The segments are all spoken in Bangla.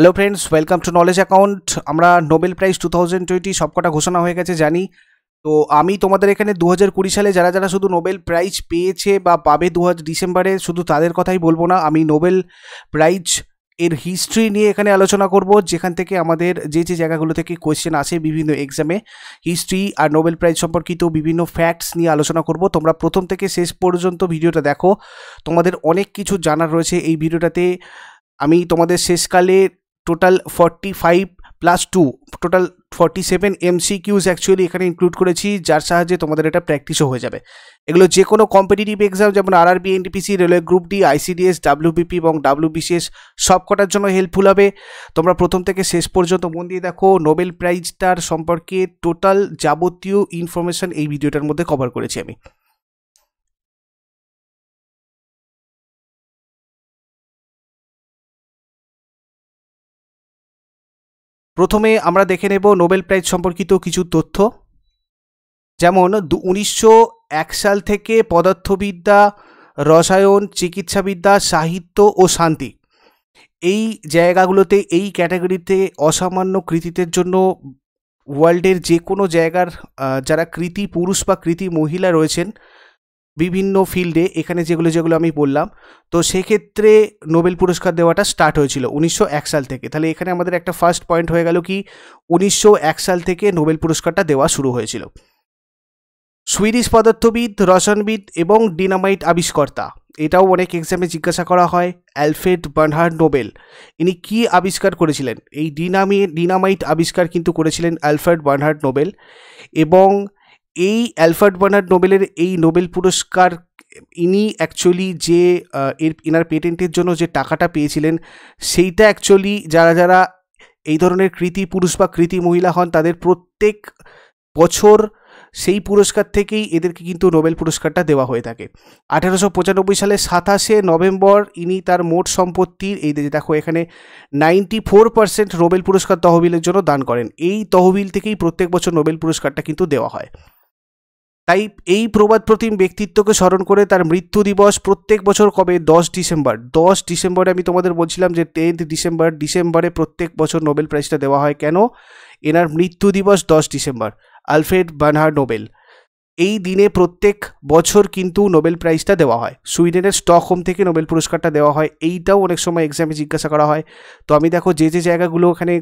hello friends welcome to knowledge account আমরা Nobel prize two thousand twenty সবকটা ঘোষণা হয়ে গেছে জানি তো আমি তোমাদের এখানে দু কুড়ি সালে যারা যারা শুধু নোবেল প্রাইজ পেয়েছে বা পাবে দু ডিসেম্বরে শুধু তাদের কথাই বলবো না আমি নোবেল প্রাইজ এর হিস্ট্রি নিয়ে এখানে আলোচনা করব যেখান থেকে আমাদের যে যে জায়গাগুলো থেকে কোয়েশ্চেন আসে বিভিন্ন এক্সামে হিস্ট্রি আর নোবেল প্রাইজ সম্পর্কিত বিভিন্ন ফ্যাক্টস নিয়ে আলোচনা করব তোমরা প্রথম থেকে শেষ পর্যন্ত ভিডিওটা দেখো তোমাদের অনেক কিছু জানার রয়েছে এই ভিডিওটাতে আমি তোমাদের শেষকালে total forty five plus two total forty seven MCQs actually এখানে ইনক্লুড করেছি যার সাহায্যে তোমাদের এটা প্র্যাকটিসও হয়ে যাবে এগুলো যে কোনো কম্পিটিটিভ এক্সাম যেমন RRB NTPC railway group D ICDS WBP এবং ডাব্লিউবিসিএস সব কটার জন্য হেল্পফুল হবে তোমরা প্রথম থেকে শেষ পর্যন্ত মন দিয়ে দেখো নোবেল প্রাইজটার সম্পর্কে টোটাল যাবতীয় ইনফরমেশান এই ভিডিওটার মধ্যে কভার করেছি আমি প্রথমে আমরা দেখে নেব নোবেল প্রাইজ সম্পর্কিত কিছু তথ্য যেমন উনিশশো এক সাল থেকে পদার্থবিদ্যা রসায়ন চিকিৎসাবিদ্যা সাহিত্য ও শান্তি এই জায়গাগুলোতে এই ক্যাটাগরিতে অসামান্য কৃতিত্বের জন্য ওয়ার্ল্ডের যে কোনো জায়গার যারা কৃতি পুরুষ বা কৃতি মহিলা রয়েছেন বিভিন্ন ফিল্ডে এখানে যেগুলো যেগুলো আমি বললাম তো সেক্ষেত্রে নোবেল পুরস্কার দেওয়াটা স্টার্ট হয়েছিল উনিশশো সাল থেকে তাহলে এখানে আমাদের একটা ফার্স্ট পয়েন্ট হয়ে গেল কি উনিশশো সাল থেকে নোবেল পুরস্কারটা দেওয়া শুরু হয়েছিল সুইডিশ পদার্থবিদ রসনবিদ এবং ডিনামাইট আবিষ্কর্তা এটাও অনেক এক্সামে জিজ্ঞাসা করা হয় অ্যালফ্রেড বার্নহার্ড নোবেল ইনি কি আবিষ্কার করেছিলেন এই ডিনামি ডিনামাইট আবিষ্কার কিন্তু করেছিলেন অ্যালফ্রেড বার্নহার্ড নোবেল এবং এই অ্যালফার্ড বার্নার নোবেলের এই নোবেল পুরস্কার ইনি অ্যাকচুয়ালি যে এর ইনার পেটেন্টের জন্য যে টাকাটা পেয়েছিলেন সেইটা অ্যাকচুয়ালি যারা যারা এই ধরনের কৃতি পুরুষ বা কৃতি মহিলা হন তাদের প্রত্যেক বছর সেই পুরস্কার থেকেই এদেরকে কিন্তু নোবেল পুরস্কারটা দেওয়া হয়ে থাকে আঠারোশো পঁচানব্বই সালে সাতাশে নভেম্বর ইনি তার মোট সম্পত্তির এই দেখো এখানে নাইনটি ফোর পার্সেন্ট নোবেল পুরস্কার তহবিলের জন্য দান করেন এই তহবিল থেকেই প্রত্যেক বছর নোবেল পুরস্কারটা কিন্তু দেওয়া হয় তাই এই প্রবাদপ্রতিম ব্যক্তিত্বকে স্মরণ করে তার মৃত্যু দিবস প্রত্যেক বছর কবে দশ ডিসেম্বর দশ ডিসেম্বরে আমি তোমাদের বলছিলাম যে টেন্থ ডিসেম্বর ডিসেম্বরে প্রত্যেক বছর নোবেল প্রাইজটা দেওয়া হয় কেন এনার মৃত্যু দিবস দশ ডিসেম্বর আলফ্রেড বানহার নোবেল এই দিনে প্রত্যেক বছর কিন্তু নোবেল প্রাইজটা দেওয়া হয় সুইডেনের স্টক হোম থেকে নোবেল পুরস্কারটা দেওয়া হয় এইটাও অনেক সময় এক্সামে জিজ্ঞাসা করা হয় তো আমি দেখো যে যে জায়গাগুলো ওখানে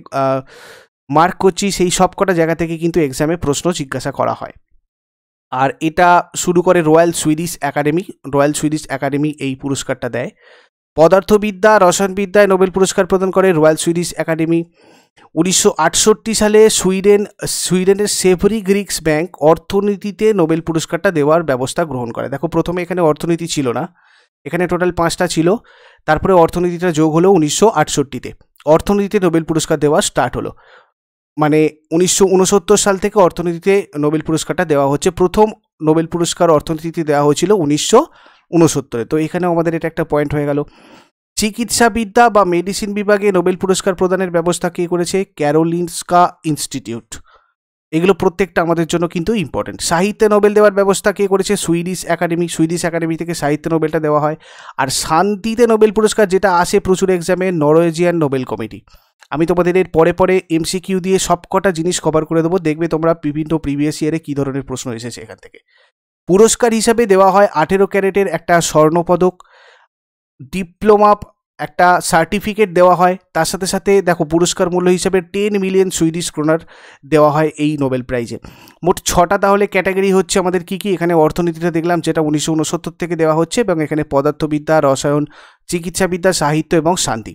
মার্ক করছি সেই সব কটা জায়গা থেকে কিন্তু এক্সামে প্রশ্ন জিজ্ঞাসা করা হয় আর এটা শুরু করে Royal Swedish Academy Royal Swedish Academy এই পুরস্কারটা দেয় পদার্থবিদ্যা রসায়নবিদ্যায় নোবেল পুরস্কার প্রদান করে রয়্যাল সুইডিশ একাডেমি উনিশশো সালে সুইডেন সুইডেনের সেভরি গ্রিক্স ব্যাংক অর্থনীতিতে নোবেল পুরস্কারটা দেওয়ার ব্যবস্থা গ্রহণ করে দেখো প্রথমে এখানে অর্থনীতি ছিল না এখানে টোটাল পাঁচটা ছিল তারপরে অর্থনীতিটা যোগ হলো উনিশশো আটষট্টিতে অর্থনীতিতে নোবেল পুরস্কার দেওয়া স্টার্ট হলো মানে উনিশশো সাল থেকে অর্থনীতিতে নোবেল পুরস্কারটা দেওয়া হচ্ছে প্রথম নোবেল পুরস্কার অর্থনীতিতে দেওয়া হয়েছিল উনিশশো উনসত্তরে তো এখানেও আমাদের এটা একটা পয়েন্ট হয়ে গেল চিকিৎসাবিদ্যা বা মেডিসিন বিভাগে নোবেল পুরস্কার প্রদানের ব্যবস্থা কে করেছে ক্যারোলিনস্কা ইনস্টিটিউট এগুলো প্রত্যেকটা আমাদের জন্য কিন্তু ইম্পর্টেন্ট সাহিত্যে নোবেল দেওয়ার ব্যবস্থা কে করেছে সুইডিশ একাডেমি সুইডিশ একাডেমি থেকে সাহিত্য নোবেলটা দেওয়া হয় আর শান্তিতে নোবেল পুরস্কার যেটা আসে প্রচুর এক্সামে নরওয়েজিয়ান নোবেল কমিটি আমি তোমাদের এর পরে পরে এমসিকিউ দিয়ে সবকটা জিনিস কভার করে দেবো দেখবে তোমরা বিভিন্ন প্রিভিয়াস ইয়ারে কী ধরনের প্রশ্ন এসেছে এখান থেকে পুরস্কার হিসাবে দেওয়া হয় আঠেরো ক্যারেটের একটা স্বর্ণপদক ডিপ্লোমা একটা সার্টিফিকেট দেওয়া হয় তার সাথে সাথে দেখো পুরস্কার মূল্য হিসেবে টেন মিলিয়ন সুইডিশ ক্রোনার দেওয়া হয় এই নোবেল প্রাইজে মোট ছটা তাহলে ক্যাটাগরি হচ্ছে আমাদের কী কী এখানে অর্থনীতিটা দেখলাম যেটা উনিশশো থেকে দেওয়া হচ্ছে এবং এখানে পদার্থবিদ্যা রসায়ন চিকিৎসাবিদ্যা সাহিত্য এবং শান্তি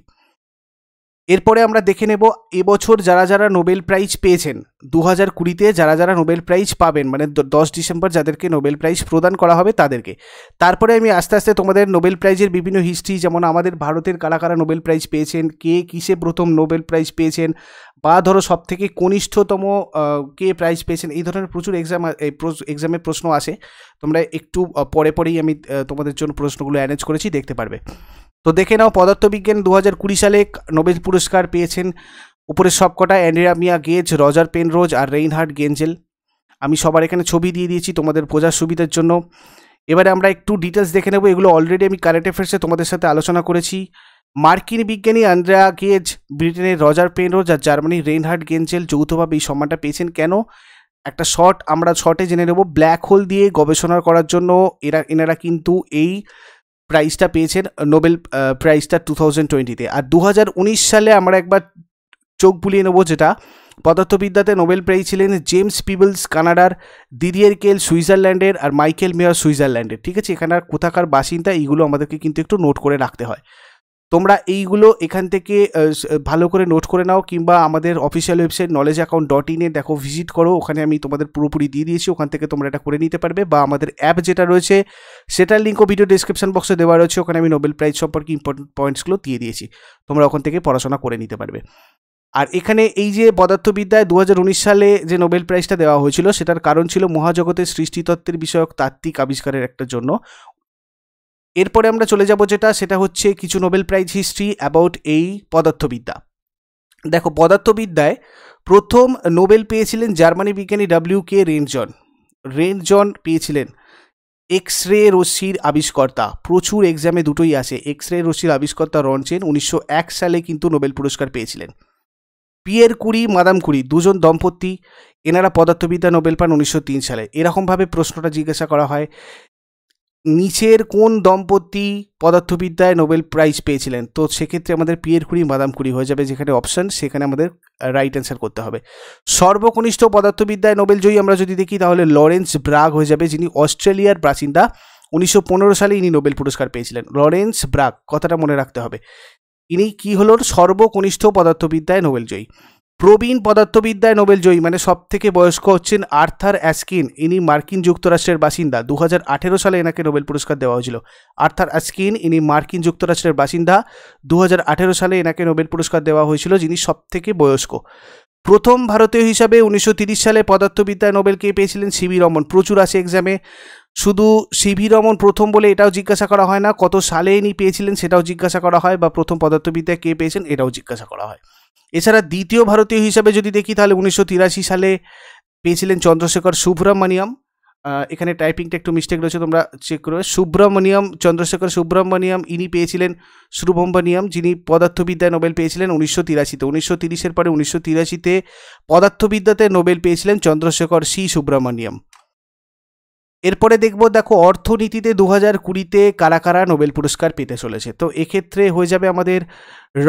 এরপরে আমরা দেখে নেব এবছর যারা যারা নোবেল প্রাইজ পেয়েছেন দু হাজার কুড়িতে যারা যারা নোবেল প্রাইজ পাবেন মানে দশ ডিসেম্বর যাদেরকে নোবেল প্রাইজ প্রদান করা হবে তাদেরকে তারপরে আমি আস্তে আস্তে তোমাদের নোবেল প্রাইজের বিভিন্ন হিস্ট্রি যেমন আমাদের ভারতের কারা কারা নোবেল প্রাইজ পেয়েছেন কে কিসে প্রথম নোবেল প্রাইজ পেয়েছেন বা ধরো সবথেকে কনিষ্ঠতম কে প্রাইজ পেয়েছেন এই ধরনের প্রচুর এক্সাম এক্সামের প্রশ্ন আসে তোমরা একটু পরে পরেই আমি তোমাদের জন্য প্রশ্নগুলো অ্যারেঞ্জ করেছি দেখতে পারবে তো দেখে নাও পদার্থবিজ্ঞান দু হাজার কুড়ি সালে নোবেল পুরস্কার পেয়েছেন উপরের সবকটা অ্যান্ডেরামিয়া গেজ রজার পেনরোজ আর হার্ট গেঞ্জেল আমি সবার এখানে ছবি দিয়ে দিয়েছি তোমাদের বোঝার সুবিধার জন্য এবারে আমরা একটু ডিটেলস দেখে নেব এগুলো অলরেডি আমি কারেন্ট অ্যাফেয়ার্সে তোমাদের সাথে আলোচনা করেছি মার্কিন বিজ্ঞানী আন্দ্রা গেজ ব্রিটেনের রজার পেনরোজ আর জার্মানির রেইনহার্ড গেঞ্জেল যৌথভাবে এই সম্মানটা পেয়েছেন কেন একটা শর্ট আমরা শর্টে জেনে নেব ব্ল্যাক হোল দিয়ে গবেষণা করার জন্য এরা এনারা কিন্তু এই প্রাইজটা পেয়েছেন নোবেল প্রাইজটা টু থাউজেন্ড টোয়েন্টিতে আর দু সালে আমরা একবার চোখ বুলিয়ে নেবো যেটা পদার্থবিদ্যাতে নোবেল প্রাইজ ছিলেন জেমস পিবলস কানাডার দিদিয়ার কেল সুইজারল্যান্ডের আর মাইকেল মেয়ার সুইজারল্যান্ডের ঠিক আছে এখানে আর কোথাকার বাসিন্দা এইগুলো আমাদেরকে কিন্তু একটু নোট করে রাখতে হয় তোমরা এইগুলো এখান থেকে ভালো করে নোট করে নাও কিংবা আমাদের official website knowledge account dot ইনে দেখো ভিজিট করো ওখানে আমি তোমাদের পুরোপুরি দিয়ে দিয়েছি ওখান থেকে তোমরা এটা করে নিতে পারবে বা আমাদের অ্যাপ যেটা রয়েছে সেটার লিঙ্কও ভিডিও ডিসক্রিপশন বক্সে দেওয়া রয়েছে ওখানে আমি নোবেল প্রাইজ সম্পর্কে ইম্পর্টেন্ট পয়েন্টসগুলো দিয়ে দিয়েছি তোমরা ওখান থেকে পড়াশোনা করে নিতে পারবে আর এখানে এই যে পদার্থবিদ্যায় দু হাজার সালে যে নোবেল প্রাইজটা দেওয়া হয়েছিল সেটার কারণ ছিল মহাজগতের সৃষ্টিতত্ত্বের বিষয়ক তাত্ত্বিক আবিষ্কারের একটা জন্য এরপরে আমরা চলে যাব যেটা সেটা হচ্ছে কিছু নোবেল প্রাইজ হিস্ট্রি অ্যাবাউট এই পদার্থবিদ্যা দেখো পদার্থবিদ্যায় প্রথম নোবেল পেয়েছিলেন জার্মানি বিজ্ঞানী ডাব্লিউ কে রেনজন রেনজন পেয়েছিলেন এক্স রে রশ্মির আবিষ্কর্তা প্রচুর এক্সামে দুটোই আছে এক্স রে রশ্মির আবিষ্কর্তা রনচেন উনিশশো এক সালে কিন্তু নোবেল পুরস্কার পেয়েছিলেন পিয়ের কুড়ি মাদাম কুড়ি দুজন দম্পতি এনারা পদার্থবিদ্যা নোবেল পান উনিশশো তিন সালে এরকমভাবে প্রশ্নটা জিজ্ঞাসা করা হয় নিচের কোন দম্পতি পদার্থবিদ্যায় নোবেল প্রাইজ পেয়েছিলেন তো সেক্ষেত্রে আমাদের পিয়ের খুঁড়ি বাদাম খুঁড়ি হয়ে যাবে যেখানে অপশান সেখানে আমাদের রাইট অ্যান্সার করতে হবে সর্বকনিষ্ঠ পদার্থবিদ্যায় নোবেল জয়ী আমরা যদি দেখি তাহলে লরেন্স ব্রাগ হয়ে যাবে যিনি অস্ট্রেলিয়ার বাসিন্দা উনিশশো সালে ইনি নোবেল পুরস্কার পেয়েছিলেন লরেন্স ব্রাগ কথাটা মনে রাখতে হবে ইনি কি হল সর্বকনিষ্ঠ পদার্থবিদ্যায় নোবেল জয়ী প্রবীণ পদার্থবিদ্যায় নোবেল জয়ী মানে সবথেকে বয়স্ক হচ্ছেন আর্থার অ্যাস্কিন ইনি মার্কিন যুক্তরাষ্ট্রের বাসিন্দা দু হাজার সালে এনাকে নোবেল পুরস্কার দেওয়া হয়েছিল আর্থার অ্যাস্কিন ইনি মার্কিন যুক্তরাষ্ট্রের বাসিন্দা দু সালে এনাকে নোবেল পুরস্কার দেওয়া হয়েছিল যিনি সব থেকে বয়স্ক প্রথম ভারতীয় হিসাবে উনিশশো সালে পদার্থবিদ্যায় নোবেল কে পেয়েছিলেন সিবি রমন প্রচুর আছে এক্সামে শুধু সিভি রমন প্রথম বলে এটাও জিজ্ঞাসা করা হয় না কত সালে ইনি পেয়েছিলেন সেটাও জিজ্ঞাসা করা হয় বা প্রথম পদার্থবিদ্যায় কে পেয়েছেন এটাও জিজ্ঞাসা করা হয় এছাড়া দ্বিতীয় ভারতীয় হিসাবে যদি দেখি তাহলে উনিশশো সালে পেয়েছিলেন চন্দ্রশেখর সুব্রহ্মণ্যম এখানে টাইপিংটা একটু মিস্টেক রয়েছে তোমরা চেক করবে সুব্রহ্মণ্যম চন্দ্রশেখর সুব্রহ্মণ্যম ইনি পেয়েছিলেন শ্রুভম্বনিয়াম যিনি পদার্থবিদ্যায় নোবেল পেয়েছিলেন উনিশশো তিরাশিতে উনিশশো তিরিশের পরে উনিশশো তিরাশিতে পদার্থবিদ্যাতে নোবেল পেয়েছিলেন চন্দ্রশেখর সি সুব্রহ্মণ্যম এরপরে দেখব দেখো অর্থনীতিতে দু হাজার কুড়িতে কারা কারা নোবেল পুরস্কার পেতে চলেছে তো এক্ষেত্রে হয়ে যাবে আমাদের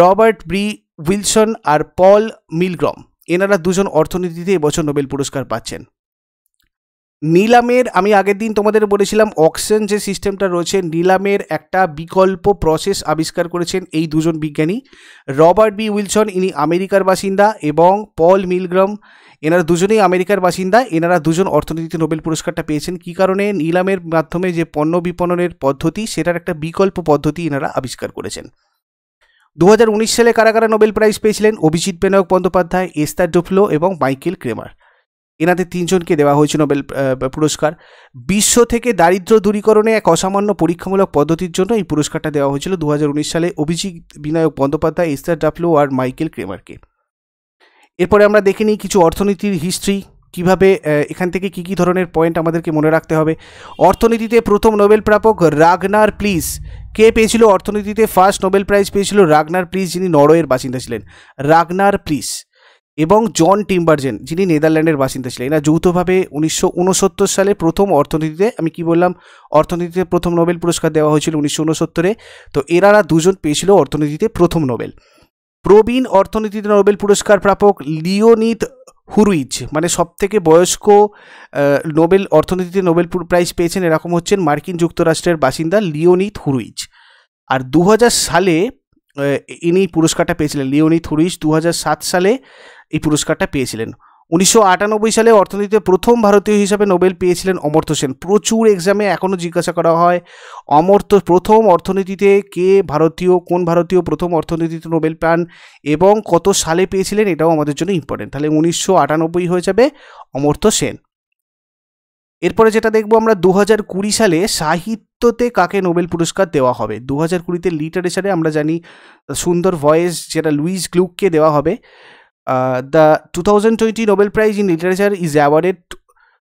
রবার্ট ব্রি উইলসন আর পল মিলগ্রম এনারা দুজন অর্থনীতিতে এবছর নোবেল পুরস্কার পাচ্ছেন নিলামের আমি আগের দিন তোমাদের বলেছিলাম অক্সিজেন যে সিস্টেমটা রয়েছে নিলামের একটা বিকল্প প্রসেস আবিষ্কার করেছেন এই দুজন বিজ্ঞানী রবার্ট বি উইলসন ইনি আমেরিকার বাসিন্দা এবং পল মিলগ্রম এনারা দুজনেই আমেরিকার বাসিন্দা এনারা দুজন অর্থনীতিতে নোবেল পুরস্কারটা পেয়েছেন কী কারণে নিলামের মাধ্যমে যে পণ্য বিপণনের পদ্ধতি সেটার একটা বিকল্প পদ্ধতি এনারা আবিষ্কার করেছেন দু সালে কারা কারা নোবেল প্রাইজ পেয়েছিলেন অভিজিৎ বেনায়ক বন্দ্যোপাধ্যায় এস্তার ডুফলো এবং মাইকেল ক্রেমার এনাদের তিনজনকে দেওয়া হয়েছে নোবেল পুরস্কার বিশ্ব থেকে দারিদ্র দূরীকরণে এক অসামান্য পরীক্ষামূলক পদ্ধতির জন্য এই পুরস্কারটা দেওয়া হয়েছিল দু সালে অভিজিৎ বিনায়ক বন্দ্যোপাধ্যায় এস্তার ডাফলো আর মাইকেল ক্রেমারকে এরপরে আমরা দেখে নিই কিছু অর্থনীতির হিস্ট্রি কিভাবে এখান থেকে কি কি ধরনের পয়েন্ট আমাদেরকে মনে রাখতে হবে অর্থনীতিতে প্রথম নোবেল প্রাপক রাগনার প্লিস কে পেয়েছিল অর্থনীতিতে ফার্স্ট নোবেল প্রাইজ পেয়েছিল রাগনার প্লিস যিনি নরওয়ের বাসিন্দা ছিলেন রাগনার প্লিস এবং জন টিম্বারজেন যিনি নেদারল্যান্ডের বাসিন্দা ছিলেন এরা যৌথভাবে উনিশশো সালে প্রথম অর্থনীতিতে আমি কি বললাম অর্থনীতিতে প্রথম নোবেল পুরস্কার দেওয়া হয়েছিল উনিশশো উনসত্তরে তো এরা দুজন পেয়েছিল অর্থনীতিতে প্রথম নোবেল প্রবীণ অর্থনীতিতে নোবেল পুরস্কার প্রাপক লিওনিথ হুরুইজ মানে সবথেকে বয়স্ক নোবেল অর্থনীতিতে নোবেল প্রাইজ পেয়েছেন এরকম হচ্ছেন মার্কিন যুক্তরাষ্ট্রের বাসিন্দা লিওনিথ হুরুইজ আর দু সালে ইনি পুরস্কারটা পেয়েছিলেন লিওনিথ হুরুইজ দু সালে এই পুরস্কারটা পেয়েছিলেন উনিশশো সালে অর্থনীতিতে প্রথম ভারতীয় হিসাবে নোবেল পেয়েছিলেন অমর্ত সেন প্রচুর এক্সামে এখনও জিজ্ঞাসা করা হয় অমর্ত্য প্রথম অর্থনীতিতে কে ভারতীয় কোন ভারতীয় প্রথম অর্থনীতিতে নোবেল পান এবং কত সালে পেয়েছিলেন এটাও আমাদের জন্য ইম্পর্টেন্ট তাহলে উনিশশো হয়ে যাবে অমর্ত্য সেন এরপরে যেটা দেখব আমরা দু হাজার কুড়ি সালে সাহিত্যতে কাকে নোবেল পুরস্কার দেওয়া হবে দু হাজার কুড়িতে লিটারেচারে আমরা জানি সুন্দর ভয়েস যেটা লুইস গ্লুককে দেওয়া হবে the two thousand twenty Nobel prize in literature is awarded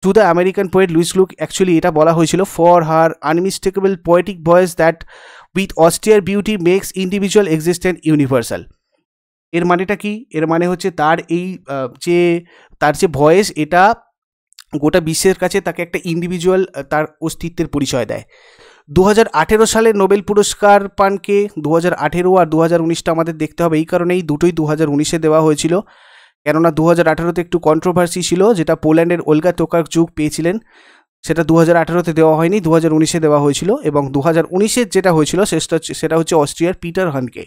to the American poet Louise Gluck actually এটা বলা হয়েছিল for her unmistakable poetic voice that with austere beauty makes individual existent universal এর মানেটা কি এর মানে হচ্ছে তার এই যে তার যে ভয়েস এটা গোটা বিশ্বের কাছে তাকে একটা ইন্ডিভিজুয়াল তার অস্তিত্বের পরিচয় দেয় দু সালে নোবেল পুরস্কার পানকে দু হাজার আঠেরো আর দু হাজার আমাদের দেখতে হবে এই কারণেই দুটোই দু হাজার দেওয়া হয়েছিল কেননা দু হাজার আঠেরোতে একটু কন্ট্রোভার্সি ছিল যেটা পোল্যান্ডের ওলগা তোকার যুগ পেয়েছিলেন সেটা দু হাজার আঠেরোতে দেওয়া হয়নি দু হাজার উনিশে দেওয়া হয়েছিল এবং দু হাজার উনিশের যেটা হয়েছিল সেটা সেটা হচ্ছে অস্ট্রিয়ার পিটার হানকে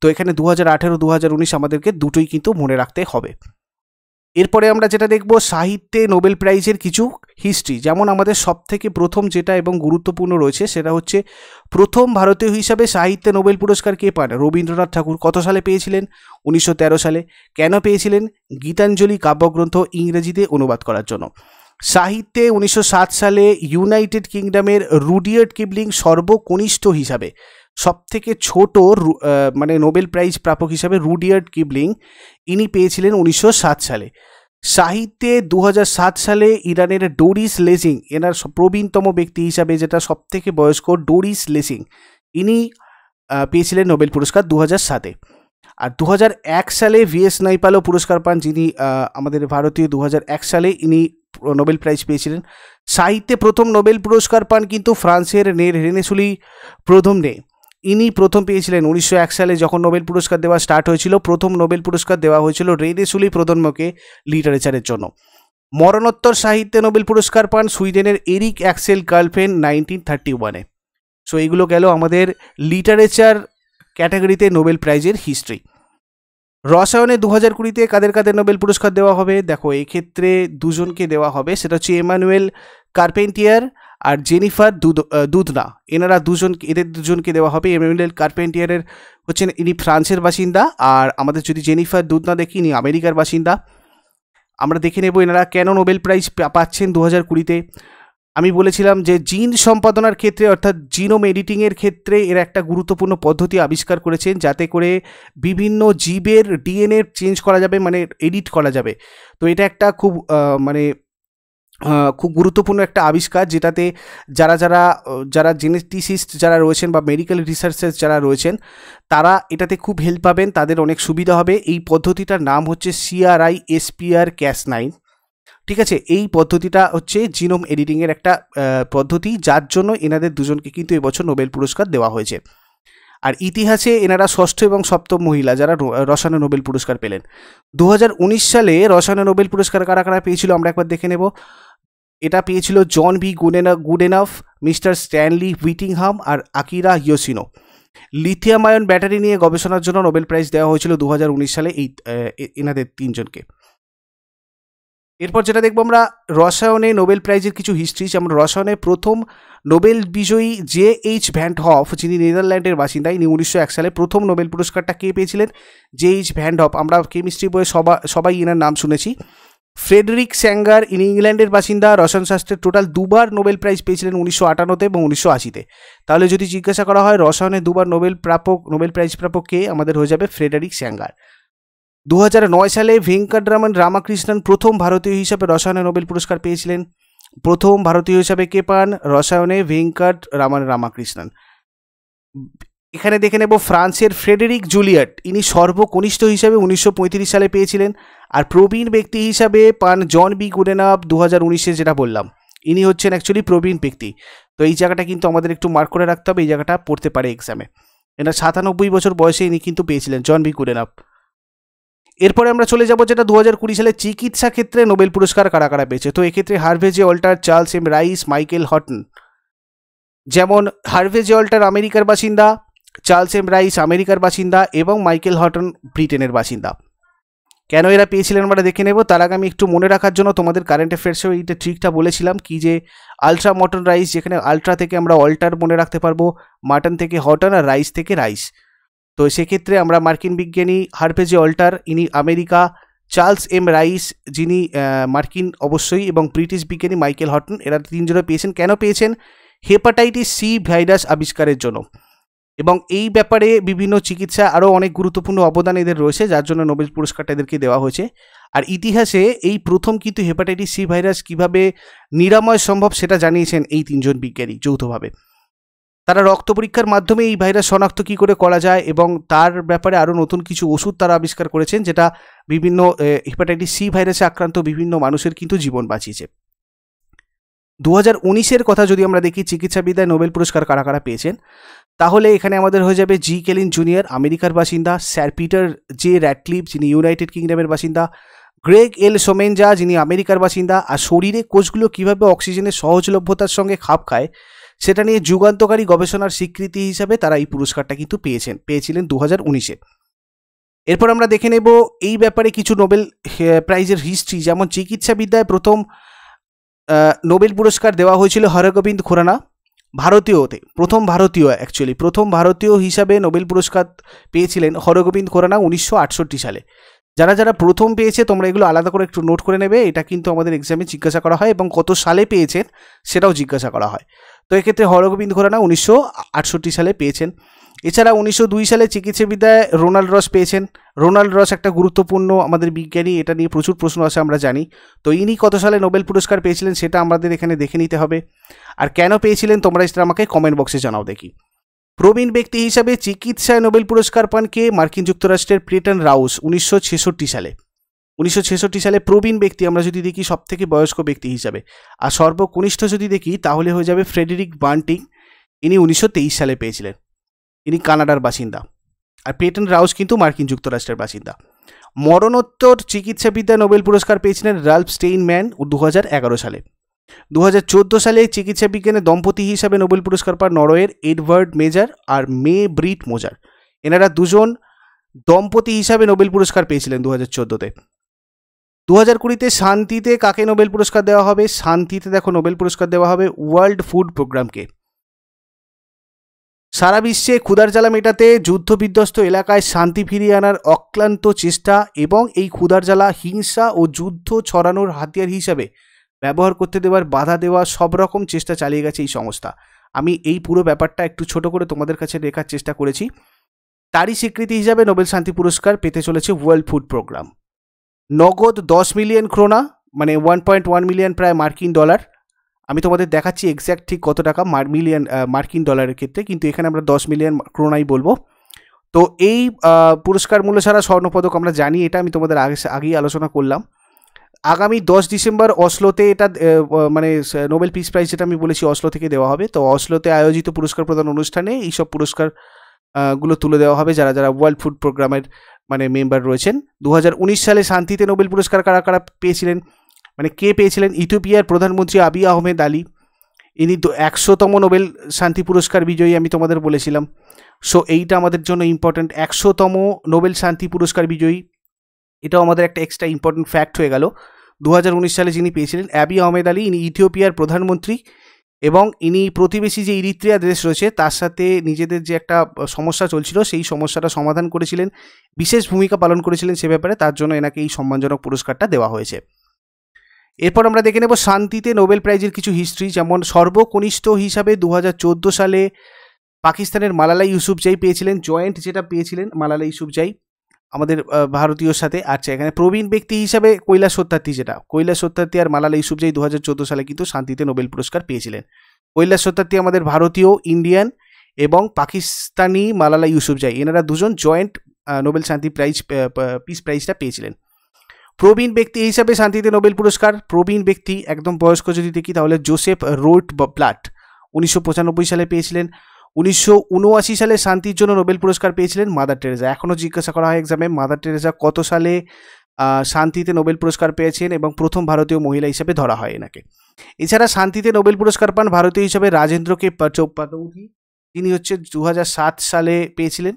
তো এখানে দু হাজার আঠেরো দু হাজার উনিশ আমাদেরকে দুটোই কিন্তু মনে রাখতে হবে এরপরে আমরা যেটা দেখব সাহিত্যে নোবেল প্রাইজের কিছু হিস্ট্রি যেমন আমাদের সবথেকে প্রথম যেটা এবং গুরুত্বপূর্ণ রয়েছে সেটা হচ্ছে প্রথম ভারতীয় হিসাবে সাহিত্যে নোবেল পুরস্কার কে পান রবীন্দ্রনাথ ঠাকুর কত সালে পেয়েছিলেন উনিশশো সালে কেন পেয়েছিলেন গীতাঞ্জলি কাব্যগ্রন্থ ইংরেজিতে অনুবাদ করার জন্য সাহিত্যে উনিশশো সালে ইউনাইটেড কিংডমের রুডিয়ার্ড কিবলিং সর্বকনিষ্ঠ হিসাবে সবথেকে ছোট মানে নোবেল প্রাইজ প্রাপক হিসাবে রুডিয়ার্ড কিবলিং ইনি পেয়েছিলেন উনিশশো সালে সাহিত্যে দু সালে ইরানের ডোরিস লেসিং এনার প্রবীণতম ব্যক্তি হিসাবে যেটা সবথেকে বয়স্ক ডোরিস লেসিং ইনি পেয়েছিলেন নোবেল পুরস্কার দু সাতে আর দু সালে ভিএস নাইপালও পুরস্কার পান যিনি আমাদের ভারতীয় দু সালে ইনি নোবেল প্রাইজ পেয়েছিলেন সাহিত্যে প্রথম নোবেল পুরস্কার পান কিন্তু ফ্রান্সের নের রেনেসুলি প্রথম নেই ইনি প্রথম পেয়েছিলেন উনিশশো এক সালে যখন নোবেল পুরস্কার দেওয়া স্টার্ট হয়েছিল প্রথম নোবেল পুরস্কার দেওয়া হয়েছিল রেদেসুলি প্রধন্মকে লিটারেচারের জন্য মরণোত্তর সাহিত্যে নোবেল পুরস্কার পান সুইডেনের Erik Axel Karlfeldt nineteen thirty ওয়ানে সো এইগুলো গেল আমাদের লিটারেচার ক্যাটাগরিতে নোবেল প্রাইজের হিস্ট্রি রসায়নে দু হাজার কুড়িতে কাদের কাদের নোবেল পুরস্কার দেওয়া হবে দেখো এক্ষেত্রে দুজনকে দেওয়া হবে সেটা হচ্ছে এমানুয়েল কার্পেন্টিয়ার আর জেনিফার দুধনা এনারা দুজন এদের দুজনকে দেওয়া হবে এমএমএল কার্পেন্টিয়ারের হচ্ছেন ইনি ফ্রান্সের বাসিন্দা আর আমাদের যদি জেনিফার দুধনা দেখি ইনি আমেরিকার বাসিন্দা আমরা দেখে নেব এনারা কেন নোবেল প্রাইজ পাচ্ছেন দু হাজার কুড়িতে আমি বলেছিলাম যে জিন সম্পাদনার ক্ষেত্রে অর্থাৎ জিনোম এডিটিংয়ের ক্ষেত্রে এরা একটা গুরুত্বপূর্ণ পদ্ধতি আবিষ্কার করেছেন যাতে করে বিভিন্ন জীবের ডিএনএ চেঞ্জ করা যাবে মানে এডিট করা যাবে তো এটা একটা খুব মানে খুব গুরুত্বপূর্ণ একটা আবিষ্কার যেটাতে যারা যারা যারা জেনেটিসিস্ট যারা রয়েছেন বা মেডিকেল রিসার্চার যারা রয়েছেন তারা এটাতে খুব হেল্প পাবেন তাদের অনেক সুবিধা হবে এই পদ্ধতিটার নাম হচ্ছে সিআরআই এসপিআর ক্যাশ নাইন ঠিক আছে এই পদ্ধতিটা হচ্ছে জিনোম এডিটিংয়ের একটা পদ্ধতি যার জন্য এনাদের দুজনকে কিন্তু এবছর নোবেল পুরস্কার দেওয়া হয়েছে আর ইতিহাসে এনারা ষষ্ঠ এবং সপ্তম মহিলা যারা রসায়ন নোবেল পুরস্কার পেলেন দু সালে রসায়ন নোবেল পুরস্কার কারা কারা পেয়েছিল আমরা একবার দেখে নেব এটা পেয়েছিল John B Goodenough Goodenough mister Stanley Whittingham আর Akira Yoshino lithium ion battery নিয়ে গবেষণার জন্য নোবেল প্রাইজ দেওয়া হয়েছিল দু সালে এই এনাদের তিনজনকে এরপর যেটা দেখবো আমরা রসায়নে নোবেল প্রাইজের কিছু হিস্ট্রি যেমন রসায়নে প্রথম নোবেল বিজয়ী জে এইচ ভ্যান্ড হফ যিনি নেদারল্যান্ডের বাসিন্দা ইনি উনিশশো এক সালে প্রথম নোবেল পুরস্কারটা কে পেয়েছিলেন জে এইচ ভ্যান্ড হফ আমরা কেমিস্ট্রি বইয়ে সবাই সবাই এনার নাম শুনেছি ফ্রেডরিক স্যাঙ্গার ইনি ইংল্যান্ডের বাসিন্দা রসায়নশাস্ত্রে টোটাল দুবার নোবেল প্রাইজ পেয়েছিলেন উনিশশো আটানোতে এবং উনিশশো আশিতে তাহলে যদি জিজ্ঞাসা করা হয় রসায়নে দুবার নোবেল প্রাপক নোবেল প্রাইজ প্রাপক কে আমাদের হয়ে যাবে ফ্রেডারিক স্যাঙ্গার দু সালে ভেঙ্কটরামন রামাকৃষ্ণন প্রথম ভারতীয় হিসাবে রসায়নে নোবেল পুরস্কার পেয়েছিলেন প্রথম ভারতীয় হিসাবে কে পান রসায়নে ভেঙ্কট রামান রামাকৃষ্ণন এখানে দেখে নেব ফ্রান্সের ফ্রেডেরিক জুলিয়ট ইনি সর্বকনিষ্ঠ হিসাবে উনিশশো সালে পেয়েছিলেন আর প্রবীণ ব্যক্তি হিসাবে পান জন বি গুডেনাপ দু হাজার উনিশে যেটা বললাম ইনি হচ্ছেন অ্যাকচুয়ালি প্রবীণ ব্যক্তি তো এই জায়গাটা কিন্তু আমাদের একটু মার্ক করে রাখতে হবে এই জায়গাটা পড়তে পারে এক্সামে এনার সাতানব্বই বছর বয়সে ইনি কিন্তু পেয়েছিলেন জন বি গুডেনাপ এরপরে আমরা চলে যাব যেটা দু হাজার কুড়ি সালে চিকিৎসা ক্ষেত্রে নোবেল পুরস্কার কারা কারা পেয়েছে তো এক্ষেত্রে Harvey J Alter Charles M Rice Michael Houghton যেমন হার্ভেজে অল্টার আমেরিকার বাসিন্দা চার্লস এম রাইস আমেরিকার বাসিন্দা এবং মাইকেল হটন ব্রিটেনের বাসিন্দা কেন এরা পেয়েছিলেন আমরা দেখে নেব তার আগে আমি একটু মনে রাখার জন্য তোমাদের কারেন্ট অ্যাফেয়ার্সেও এইটা ট্রিকটা বলেছিলাম কি যে আলট্রা মটন রাইস যেখানে আলট্রা থেকে আমরা অল্টার মনে রাখতে পারবো মাটন থেকে হটন আর রাইস থেকে রাইস তো সেক্ষেত্রে আমরা মার্কিন বিজ্ঞানী হারপেজে অল্টার ইনি আমেরিকা চার্লস এম রাইস যিনি মার্কিন অবশ্যই এবং ব্রিটিশ বিজ্ঞানী মাইকেল হটন এরা তিনজনে পেয়েছেন কেন পেয়েছেন হেপাটাইটিস সি ভাইরাস আবিষ্কারের জন্য এবং এই ব্যাপারে বিভিন্ন চিকিৎসা আরও অনেক গুরুত্বপূর্ণ অবদান এদের রয়েছে যার জন্য নোবেল পুরস্কারটা এদেরকে দেওয়া হয়েছে আর ইতিহাসে এই প্রথম কিন্তু হেপাটাইটিস সি ভাইরাস কিভাবে নিরাময় সম্ভব সেটা জানিয়েছেন এই তিনজন বিজ্ঞানী যৌথভাবে তারা রক্ত পরীক্ষার মাধ্যমে এই ভাইরাস শনাক্ত কী করে করা যায় এবং তার ব্যাপারে আরও নতুন কিছু ওষুধ তারা আবিষ্কার করেছেন যেটা বিভিন্ন হেপাটাইটিস সি ভাইরাসে আক্রান্ত বিভিন্ন মানুষের কিন্তু জীবন বাঁচিয়েছে দু হাজার উনিশের কথা যদি আমরা দেখি চিকিৎসাবিদ্যায় নোবেল পুরস্কার কারা কারা পেয়েছেন তাহলে এখানে আমাদের হয়ে যাবে জি কেলিন জুনিয়র আমেরিকার বাসিন্দা স্যার পিটার জে র্যাটলিপ যিনি ইউনাইটেড কিংডমের বাসিন্দা গ্রেগ এল সোমেনজা যিনি আমেরিকার বাসিন্দা আর শরীরে কোষগুলো কীভাবে অক্সিজেনের সহজলভ্যতার সঙ্গে খাপ খায় সেটা নিয়ে যুগান্তকারী গবেষণার স্বীকৃতি হিসাবে তারা এই পুরস্কারটা কিন্তু পেয়েছেন পেয়েছিলেন দু হাজার উনিশে এরপর আমরা দেখে নেব এই ব্যাপারে কিছু নোবেল প্রাইজের হিস্ট্রি যেমন চিকিৎসাবিদ্যায় প্রথম নোবেল পুরস্কার দেওয়া হয়েছিল হরগোবিন্দ খুরানা ভারতীয়তে প্রথম ভারতীয় অ্যাকচুয়ালি প্রথম ভারতীয় হিসাবে নোবেল পুরস্কার পেয়েছিলেন হরগোবিন্দ খোরানা উনিশশো সালে যারা যারা প্রথম পেয়েছে তোমরা এগুলো আলাদা করে একটু নোট করে নেবে এটা কিন্তু আমাদের এক্সামে জিজ্ঞাসা করা হয় এবং কত সালে পেয়েছেন সেটাও জিজ্ঞাসা করা হয় তো এক্ষেত্রে হরগোবিন্দ খোরানা উনিশশো সালে পেয়েছেন এছাড়া উনিশশো সালে চিকিৎসাবিদ্যায় রোনাল্ড রস পেয়েছেন রোনাল্ড রস একটা গুরুত্বপূর্ণ আমাদের বিজ্ঞানী এটা নিয়ে প্রচুর প্রশ্ন আছে আমরা জানি তো ইনি কত সালে নোবেল পুরস্কার পেয়েছিলেন সেটা আমাদের এখানে দেখে নিতে হবে আর কেন পেয়েছিলেন তোমরা সেটা আমাকে কমেন্ট বক্সে জানাও দেখি প্রবীণ ব্যক্তি হিসাবে চিকিৎসায় নোবেল পুরস্কার পান কে মার্কিন যুক্তরাষ্ট্রের প্লেটন রাউস উনিশশো সালে উনিশশো সালে প্রবীণ ব্যক্তি আমরা যদি দেখি সব থেকে বয়স্ক ব্যক্তি হিসাবে আর সর্বকনিষ্ঠ যদি দেখি তাহলে হয়ে যাবে ফ্রেডেরিক বান্টিং ইনি উনিশশো সালে পেয়েছিলেন ইনি কানাডার বাসিন্দা আর পেটন রাউস কিন্তু মার্কিন যুক্তরাষ্ট্রের বাসিন্দা মরণোত্তর চিকিৎসাবিদ্যা নোবেল পুরস্কার পেয়েছিলেন রাল্ফ ম্যান দু সালে দু সালে চিকিৎসা বিজ্ঞানে দম্পতি হিসাবে নোবেল পুরস্কার পান নরওয়ের এডভার্ড মেজার আর মে ব্রিট মোজার এনারা দুজন দম্পতি হিসাবে নোবেল পুরস্কার পেয়েছিলেন দু হাজার চোদ্দোতে দু হাজার কুড়িতে শান্তিতে কাকে নোবেল পুরস্কার দেওয়া হবে শান্তিতে দেখো নোবেল পুরস্কার দেওয়া হবে ওয়ার্ল্ড ফুড প্রোগ্রামকে সারা বিশ্বে ক্ষুদার জ্বালা মেটাতে যুদ্ধবিধ্বস্ত এলাকায় শান্তি ফিরিয়ে আনার অক্লান্ত চেষ্টা এবং এই ক্ষুধার জ্বালা হিংসা ও যুদ্ধ ছড়ানোর হাতিয়ার হিসাবে ব্যবহার করতে দেওয়ার বাধা দেওয়া সব রকম চেষ্টা চালিয়ে গেছে এই সংস্থা আমি এই পুরো ব্যাপারটা একটু ছোট করে তোমাদের কাছে রেখার চেষ্টা করেছি তারই স্বীকৃতি হিসাবে নোবেল শান্তি পুরস্কার পেতে চলেছে ওয়ার্ল্ড ফুড প্রোগ্রাম নগদ দশ মিলিয়ন ক্রোনা মানে ওয়ান পয়েন্ট ওয়ান মিলিয়ন প্রায় মার্কিন ডলার আমি তোমাদের দেখাচ্ছি এক্স্যাক্ট ঠিক কত টাকা মিলিয়ন মার্কিন ডলারের ক্ষেত্রে কিন্তু এখানে আমরা দশ মিলিয়ন ক্রোনাই বলবো তো এই পুরস্কার মূল্য ছাড়া স্বর্ণপদক আমরা জানি এটা আমি তোমাদের আগে আগেই আলোচনা করলাম আগামী দশ ডিসেম্বর অসলোতে এটা মানে নোবেল পিস প্রাইজ যেটা আমি বলেছি অসলো থেকে দেওয়া হবে তো অসলোতে আয়োজিত পুরস্কার প্রদান অনুষ্ঠানে এইসব পুরস্কার গুলো তুলে দেওয়া হবে যারা যারা ওয়ার্ল্ড ফুড প্রোগ্রামের মানে মেম্বার রয়েছেন দু সালে শান্তিতে নোবেল পুরস্কার কারা কারা পেয়েছিলেন মানে কে পেয়েছিলেন ইথিওপিয়ার প্রধানমন্ত্রী আবি আহমেদ আলী ইনি তো একশোতম নোবেল শান্তি পুরস্কার বিজয়ী আমি তোমাদের বলেছিলাম সো এইটা আমাদের জন্য ইম্পর্ট্যান্ট একশোতম নোবেল শান্তি পুরস্কার বিজয়ী এটাও আমাদের একটা এক্সট্রা ইম্পর্ট্যান্ট ফ্যাক্ট হয়ে গেল দু সালে যিনি পেয়েছিলেন অ্যাবি আহমেদ আলী ইনি ইথিওপিয়ার প্রধানমন্ত্রী এবং ইনি প্রতিবেশী যে ইরিত্রিয়া দেশ রয়েছে তার সাথে নিজেদের যে একটা সমস্যা চলছিল সেই সমস্যাটা সমাধান করেছিলেন বিশেষ ভূমিকা পালন করেছিলেন সে ব্যাপারে তার জন্য এনাকে এই সম্মানজনক পুরস্কারটা দেওয়া হয়েছে এরপর আমরা দেখে নেব শান্তিতে নোবেল প্রাইজের কিছু হিস্ট্রি যেমন সর্বকনিষ্ঠ হিসাবে দু সালে পাকিস্তানের মালালা ইউসুফজাই পেয়েছিলেন জয়েন্ট যেটা পেয়েছিলেন মালালা ইউসুফজাই আমাদের ভারতীয় সাথে আছে আচ্ছা, এখানে প্রবীণ ব্যক্তি হিসাবে কৈলাস সত্যার্থী যেটা কৈলাস সত্যার্থী আর মালালা ইউসুফজাই দু চোদ্দো সালে কিন্তু শান্তিতে নোবেল পুরস্কার পেয়েছিলেন কৈলাস সত্যার্থী আমাদের ভারতীয় ইন্ডিয়ান এবং পাকিস্তানি মালালা ইউসুফজাই এনারা দুজন জয়েন্ট নোবেল শান্তি প্রাইজ পিস প্রাইজটা পেয়েছিলেন প্রবীণ ব্যক্তি হিসাবে শান্তিতে নোবেল পুরস্কার প্রবীণ ব্যক্তি একদম বয়স্ক যদি দেখি তাহলে জোসেফ রোড প্লাট উনিশশো সালে পেয়েছিলেন উনিশশো সালে শান্তির জন্য নোবেল পুরস্কার পেয়েছিলেন মাদার টেরেজা এখনও জিজ্ঞাসা করা হয় এক্সামে মাদার টেরেজা কত সালে শান্তিতে নোবেল পুরস্কার পেয়েছেন এবং প্রথম ভারতীয় মহিলা হিসাবে ধরা হয় এনাকে এছাড়া শান্তিতে নোবেল পুরস্কার পান ভারতীয় হিসাবে রাজেন্দ্র কে তিনি হচ্ছে দু সালে পেয়েছিলেন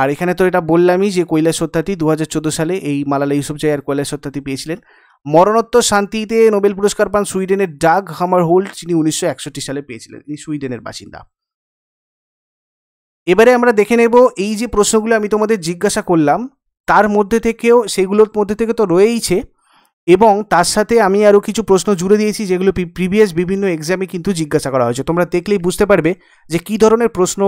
আর এখানে তো এটা বললামই যে কৈলাস সত্যার্থী দু সালে এই মালালা জাই আর কৈলাস সত্যার্থী পেয়েছিলেন মরণোত্তর শান্তিতে নোবেল পুরস্কার পান সুইডেনের ডাগ হামার হোল্ড যিনি উনিশশো সালে পেয়েছিলেন তিনি সুইডেনের বাসিন্দা এবারে আমরা দেখে নেব এই যে প্রশ্নগুলো আমি তোমাদের জিজ্ঞাসা করলাম তার মধ্যে থেকেও সেগুলোর মধ্যে থেকে তো রয়েইছে এবং তার সাথে আমি আরও কিছু প্রশ্ন জুড়ে দিয়েছি যেগুলো প্রিভিয়াস বিভিন্ন এক্সামে কিন্তু জিজ্ঞাসা করা হয়েছে তোমরা দেখলেই বুঝতে পারবে যে কি ধরনের প্রশ্ন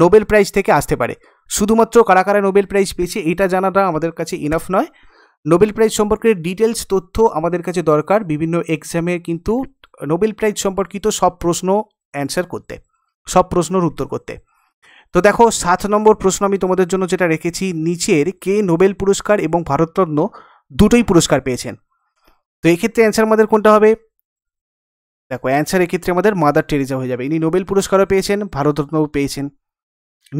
নোবেল প্রাইজ থেকে আসতে পারে শুধুমাত্র কারা কারা নোবেল প্রাইজ পেয়েছে এটা জানাটা আমাদের কাছে ইনাফ নয় নোবেল প্রাইজ সম্পর্কে ডিটেলস তথ্য আমাদের কাছে দরকার বিভিন্ন এক্সামে কিন্তু নোবেল প্রাইজ সম্পর্কিত সব প্রশ্ন অ্যান্সার করতে সব প্রশ্নের উত্তর করতে তো দেখো সাত নম্বর প্রশ্ন আমি তোমাদের জন্য যেটা রেখেছি নিচের কে নোবেল পুরস্কার এবং ভারতরত্ন দুটোই পুরস্কার পেয়েছেন তো এক্ষেত্রে অ্যান্সার আমাদের কোনটা হবে দেখো অ্যান্সার এক্ষেত্রে আমাদের মাদার টেরিজা হয়ে যাবে ইনি নোবেল পুরস্কারও পেয়েছেন ভারতরত্নও পেয়েছেন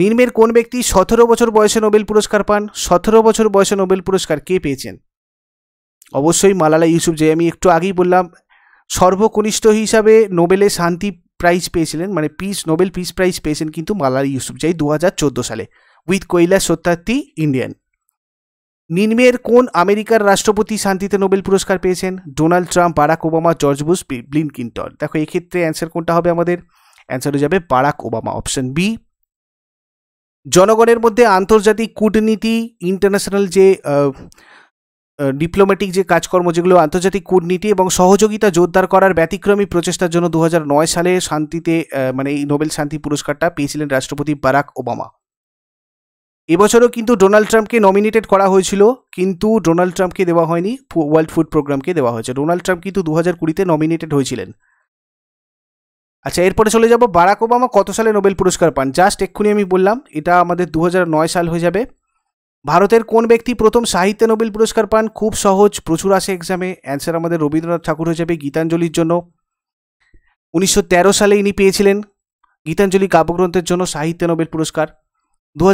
নির্মের কোন ব্যক্তি সতেরো বছর বয়সে নোবেল পুরস্কার পান সতেরো বছর বয়সে নোবেল পুরস্কার কে পেয়েছেন অবশ্যই মালালা ইউসুফ যে আমি একটু আগেই বললাম সর্বকনিষ্ঠ হিসাবে নোবেলে শান্তি প্রাইজ পেয়েছিলেন মানে পিস নোবেল পিস প্রাইজ পেয়েছেন কিন্তু মালালা ইউসুফজাই দু হাজার সালে উইথ কৈলাস সত্যার্থী ইন্ডিয়ান নিম্নের কোন আমেরিকার রাষ্ট্রপতি শান্তিতে নোবেল পুরস্কার পেয়েছেন Donald Trump Barack Obama George Bush Bill Clinton দেখো এক্ষেত্রে অ্যান্সার কোনটা হবে আমাদের অ্যান্সার হয়ে যাবে বারাক ওবামা অপশন বি জনগণের মধ্যে আন্তর্জাতিক কূটনীতি ইন্টারন্যাশনাল যে ডিপ্লোম্যাটিক যে কাজকর্ম যেগুলো আন্তর্জাতিক কূটনীতি এবং সহযোগিতা জোরদার করার ব্যতিক্রমী প্রচেষ্টার জন্য দু সালে শান্তিতে মানে এই নোবেল শান্তি পুরস্কারটা পেয়েছিলেন রাষ্ট্রপতি বারাক ওবামা এবছরও কিন্তু ডোনাল্ড ট্রাম্পকে নমিনেটেড করা হয়েছিল কিন্তু ডোনাল্ড ট্রাম্পকে দেওয়া হয়নি ওয়ার্ল্ড ফুড প্রোগ্রামকে দেওয়া হয়েছে ডোনাল্ড ট্রাম্প কিন্তু দু হাজার কুড়িতে নমিনেটেড হয়েছিলেন আচ্ছা এরপরে চলে যাব বারাক ওবামা কত সালে নোবেল পুরস্কার পান জাস্ট এক্ষুনি আমি বললাম এটা আমাদের দু সাল হয়ে যাবে ভারতের কোন ব্যক্তি প্রথম সাহিত্যে নোবেল পুরস্কার পান খুব সহজ প্রচুর আসে এক্সামে অ্যান্সার আমাদের রবীন্দ্রনাথ ঠাকুর হয়ে যাবে গীতাঞ্জলির জন্য উনিশশো সালে ইনি পেয়েছিলেন গীতাঞ্জলি কাব্যগ্রন্থের জন্য সাহিত্য নোবেল পুরস্কার দু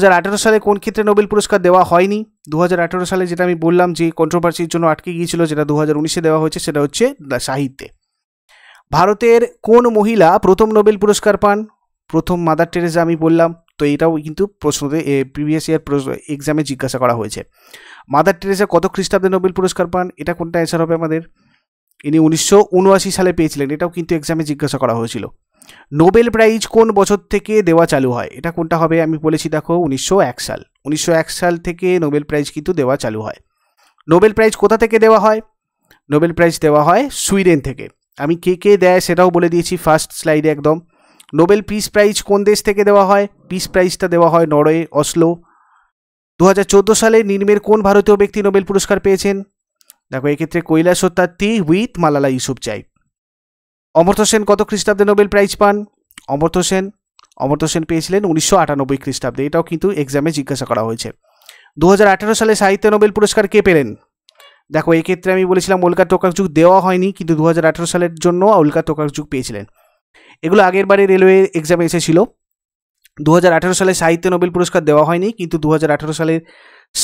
সালে কোন ক্ষেত্রে নোবেল পুরস্কার দেওয়া হয়নি দু সালে যেটা আমি বললাম যে কন্ট্রোভার্সির জন্য আটকে গিয়েছিল যেটা দু হাজার দেওয়া হয়েছে সেটা হচ্ছে সাহিত্যে ভারতের কোন মহিলা প্রথম নোবেল পুরস্কার পান প্রথম মাদার টেরেজা আমি বললাম তো এটাও কিন্তু প্রশ্নতে প্রিভিয়াস ইয়ার এক্সামে জিজ্ঞাসা করা হয়েছে মাদার টেরেসা কত খ্রিস্টাব্দে নোবেল পুরস্কার পান এটা কোনটা অ্যান্সার হবে আমাদের ইনি উনিশশো সালে পেয়েছিলেন এটাও কিন্তু এক্সামে জিজ্ঞাসা করা হয়েছিল নোবেল প্রাইজ কোন বছর থেকে দেওয়া চালু হয় এটা কোনটা হবে আমি বলেছি দেখো উনিশশো সাল উনিশশো সাল থেকে নোবেল প্রাইজ কিন্তু দেওয়া চালু হয় নোবেল প্রাইজ কোথা থেকে দেওয়া হয় নোবেল প্রাইজ দেওয়া হয় সুইডেন থেকে আমি কে কে দেয় সেটাও বলে দিয়েছি ফার্স্ট স্লাইডে একদম নোবেল পিস প্রাইজ কোন দেশ থেকে দেওয়া হয় পিস প্রাইজটা দেওয়া হয় নরওয়ে অসলো দু হাজার সালে নির্মের কোন ভারতীয় ব্যক্তি নোবেল পুরস্কার পেয়েছেন দেখো এক্ষেত্রে কৈলাস সত্যার্থী উইথ মালালা ইউসুফ চাই অমর্ত্য সেন কত খ্রিস্টাব্দে নোবেল প্রাইজ পান অমর্ত্য সেন অমর্ত্য সেন পেয়েছিলেন উনিশশো আটানব্বই খ্রিস্টাব্দে এটাও কিন্তু এক্সামে জিজ্ঞাসা করা হয়েছে দু সালে সাহিত্য নোবেল পুরস্কার কে পেলেন দেখো এক্ষেত্রে আমি বলেছিলাম টোকাক যুগ দেওয়া হয়নি কিন্তু দু সালের জন্য টোকাক যুগ পেয়েছিলেন এগুলো আগের বারে রেলওয়ে এক্সামে এসেছিল দু হাজার সালে সাহিত্য নোবেল পুরস্কার দেওয়া হয়নি কিন্তু দু সালের